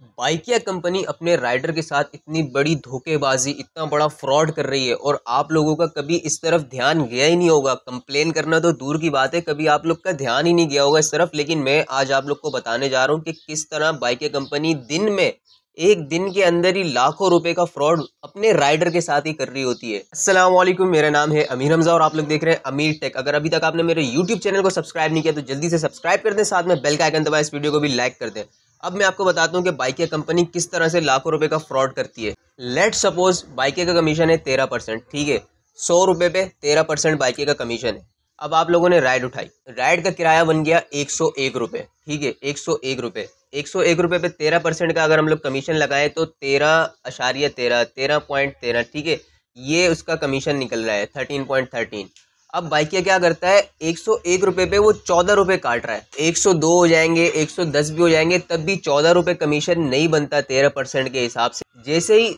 हम्म। Bykea company अपने rider के साथ इतनी बड़ी धोखेबाजी इतना बड़ा फ्रॉड कर रही है और आप लोगों का कभी इस तरफ ध्यान गया ही नहीं होगा कंप्लेन करना तो दूर की बात है कभी आप लोग का ध्यान ही नहीं गया होगा इस तरफ लेकिन मैं आज आप लोग को बताने जा रहा हूँ कि किस तरह बाइकिया कंपनी दिन में एक दिन के अंदर ही लाखों रुपए का फ्रॉड अपने राइडर के साथ ही कर रही होती है वालेकुम मेरा नाम है अमीर हमजा और आप लोग देख रहे हैं अमीर टेक अगर अभी तक आपने मेरे यूट्यूब चैनल को सब्सक्राइब नहीं किया तो जल्दी से सब्सक्राइब कर दें साथ में बेल का आइकन दबाए इस वीडियो को भी लाइक कर दें अब मैं आपको बताता हूँ कि बाइकिया कंपनी किस तरह से लाखों रुपए का फ्रॉड करती है लेट सपोज बाइके का कमीशन है तेरह परसेंट ठीक है सौ रुपये पे तेरह परसेंट बाइके का कमीशन है अब आप लोगों ने राइड उठाई राइड का किराया बन गया एक सौ एक रुपये ठीक है एक सौ एक रुपये एक सौ एक रुपये पे तेरह परसेंट का अगर हम लोग कमीशन लगाए तो तेरह अशारिया तेरह तेरह पॉइंट तेरह ठीक है ये उसका कमीशन निकल रहा है थर्टीन पॉइंट थर्टीन अब बाइकिया क्या करता है एक सौ एक रुपये पे वो चौदह रुपये काट रहा है एक सौ दो हो जाएंगे एक सौ दस भी हो जाएंगे तब भी चौदह रुपये कमीशन नहीं बनता तेरह परसेंट के हिसाब से जैसे ही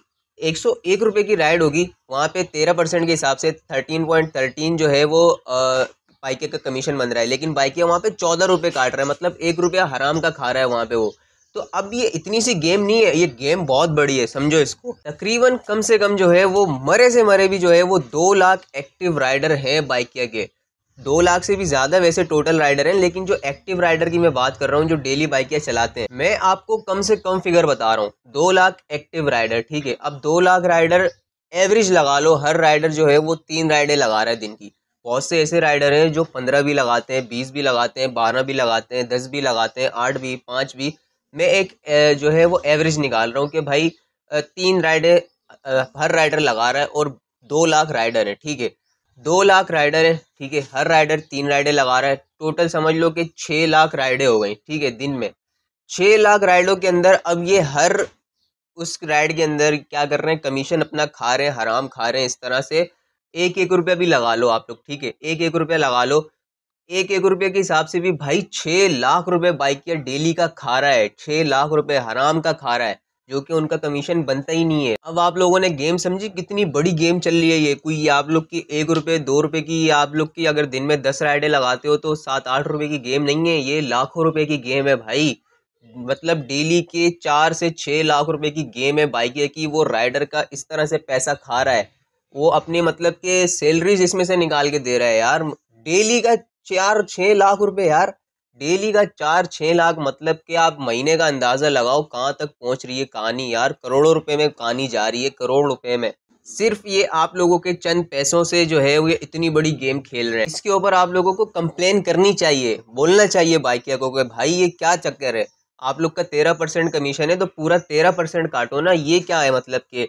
एक सौ एक रुपये की राइड होगी वहाँ पे तेरह परसेंट के हिसाब से थर्टीन पॉइंट थर्टीन जो है वो बाइकिया का कमीशन बन रहा है लेकिन बाइकिया वहाँ पे चौदह रुपये काट रहा है मतलब एक रुपया हराम का खा रहा है वहाँ पे वो तो अब ये इतनी सी गेम नहीं है ये गेम बहुत बड़ी है समझो इसको तकरीबन कम से कम जो है वो मरे से मरे भी जो है वो दो लाख एक्टिव राइडर हैं बाइकिया के दो लाख से भी ज़्यादा वैसे टोटल राइडर हैं लेकिन जो एक्टिव राइडर की मैं बात कर रहा हूँ जो डेली बाइकिया चलाते हैं मैं आपको कम से कम फिगर बता रहा हूँ दो लाख एक्टिव राइडर ठीक है अब दो लाख राइडर एवरेज लगा लो हर राइडर जो है वो तीन राइडर लगा रहा है दिन की बहुत से ऐसे राइडर हैं जो पंद्रह भी लगाते हैं बीस भी लगाते हैं बारह भी लगाते हैं दस भी लगाते हैं आठ भी पाँच भी मैं एक जो है वो एवरेज निकाल रहा हूँ कि भाई तीन राइडर हर राइडर लगा रहा है और दो लाख राइडर है ठीक है दो लाख राइडर है ठीक है हर राइडर तीन राइडर लगा रहा है टोटल समझ लो कि छः लाख राइडें हो गई ठीक है दिन में छः लाख राइडों के अंदर अब ये हर उस राइड के अंदर क्या कर रहे हैं कमीशन अपना खा रहे हैं हराम खा रहे हैं इस तरह से एक एक रुपया भी लगा लो आप लोग ठीक है एक एक रुपया लगा लो एक एक रुपये के हिसाब से भी भाई छः लाख रुपए या डेली का खा रहा है छः लाख रुपए हराम का खा रहा है जो कि उनका कमीशन बनता ही नहीं है अब आप लोगों ने गेम समझी कितनी बड़ी गेम चल रही है ये कोई आप लोग की एक रुपये दो रुपये की आप लोग की अगर दिन में दस राइडे लगाते हो तो सात आठ रुपये की गेम नहीं है ये लाखों रुपये की गेम है भाई मतलब डेली के चार से छः लाख रुपए की गेम है बाइकिया की वो राइडर का इस तरह से पैसा खा रहा है वो अपने मतलब के सैलरीज इसमें से निकाल के दे रहा है यार डेली का चार छ लाख रुपए यार डेली का चार छ लाख मतलब कि आप महीने का अंदाज़ा लगाओ कहाँ तक पहुंच रही है कहानी यार करोड़ों रुपए में कहानी जा रही है करोड़ रुपए में सिर्फ ये आप लोगों के चंद पैसों से जो है वो इतनी बड़ी गेम खेल रहे हैं इसके ऊपर आप लोगों को कंप्लेन करनी चाहिए बोलना चाहिए बाइकिया को भाई ये क्या चक्कर है आप लोग का तेरह परसेंट कमीशन है तो पूरा तेरह परसेंट काटो ना ये क्या है मतलब कि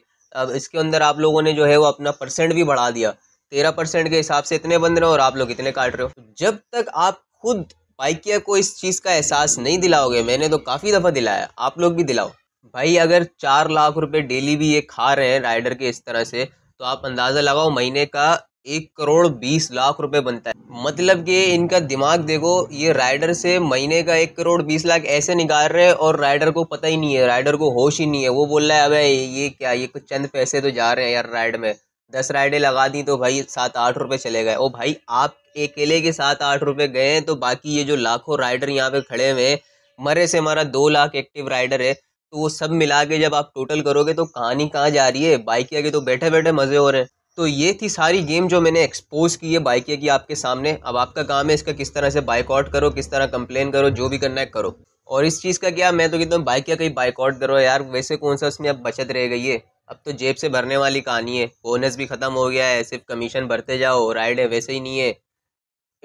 इसके अंदर आप लोगों ने जो है वो अपना परसेंट भी बढ़ा दिया तेरह परसेंट के हिसाब से इतने बन रहे हो और आप लोग इतने काट रहे हो तो जब तक आप खुद बाइकिया को इस चीज़ का एहसास नहीं दिलाओगे मैंने तो काफ़ी दफ़ा दिलाया आप लोग भी दिलाओ भाई अगर चार लाख रुपए डेली भी ये खा रहे हैं राइडर के इस तरह से तो आप अंदाज़ा लगाओ महीने का एक करोड़ बीस लाख रुपए बनता है मतलब कि इनका दिमाग देखो ये राइडर से महीने का एक करोड़ बीस लाख ऐसे निकाल रहे हैं और राइडर को पता ही नहीं है राइडर को होश ही नहीं है वो बोल रहा है अबे ये क्या ये कुछ चंद पैसे तो जा रहे हैं यार राइड में दस राइडें लगा दी तो भाई सात आठ रुपये चले गए ओ भाई आप अकेले के सात आठ रुपये गए तो बाकी ये जो लाखों राइडर यहाँ पे खड़े हुए हैं मरे से मरा दो लाख एक्टिव राइडर है तो वो सब मिला के जब आप टोटल करोगे तो कहानी कहाँ जा रही है बाइकिया के तो बैठे बैठे मज़े हो रहे हैं तो ये थी सारी गेम जो मैंने एक्सपोज की है बाइकिया की आपके सामने अब आपका काम है इसका किस तरह से बाइकआउट करो किस तरह कंप्लेन करो जो भी करना है करो और इस चीज़ का क्या मैं तो कहता हूँ बाइकिया कहीं बाइकआउट करो यार वैसे कौन सा उसमें अब बचत रह गई है अब तो जेब से भरने वाली कहानी है बोनस भी ख़त्म हो गया है सिर्फ कमीशन भरते जाओ राइड है वैसे ही नहीं है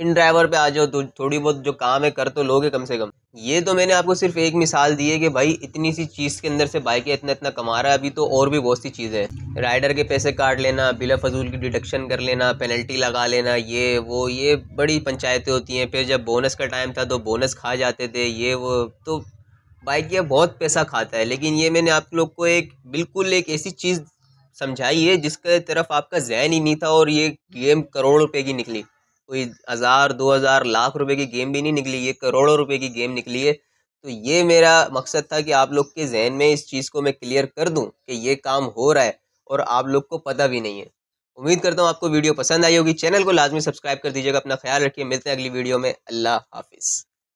इन ड्राइवर पे आ जाओ तो थोड़ी बहुत जो काम है कर तो लोगे कम से कम ये तो मैंने आपको सिर्फ एक मिसाल दी है कि भाई इतनी सी चीज़ के अंदर से बाइक इतना इतना कमा रहा है अभी तो और भी बहुत सी चीज़ें हैं राइडर के पैसे काट लेना बिला फजूल की डिडक्शन कर लेना पेनल्टी लगा लेना ये वो ये बड़ी पंचायतें होती हैं फिर जब बोनस का टाइम था तो बोनस खा जाते थे ये वो तो बाइक ये बहुत पैसा खाता है लेकिन ये मैंने आप लोग को एक बिल्कुल एक ऐसी चीज़ समझाई है जिसके तरफ आपका जहन ही नहीं था और ये गेम करोड़ों रुपए की निकली कोई हज़ार दो हज़ार लाख रुपए की गेम भी नहीं निकली ये करोड़ों रुपए की गेम निकली है तो ये मेरा मकसद था कि आप लोग के जहन में इस चीज़ को मैं क्लियर कर दूँ कि ये काम हो रहा है और आप लोग को पता भी नहीं है उम्मीद करता हूँ आपको वीडियो पसंद आई होगी चैनल को लाजमी सब्सक्राइब कर दीजिएगा अपना ख्याल रखिए मिलते हैं अगली वीडियो में अल्लाह हाफिज़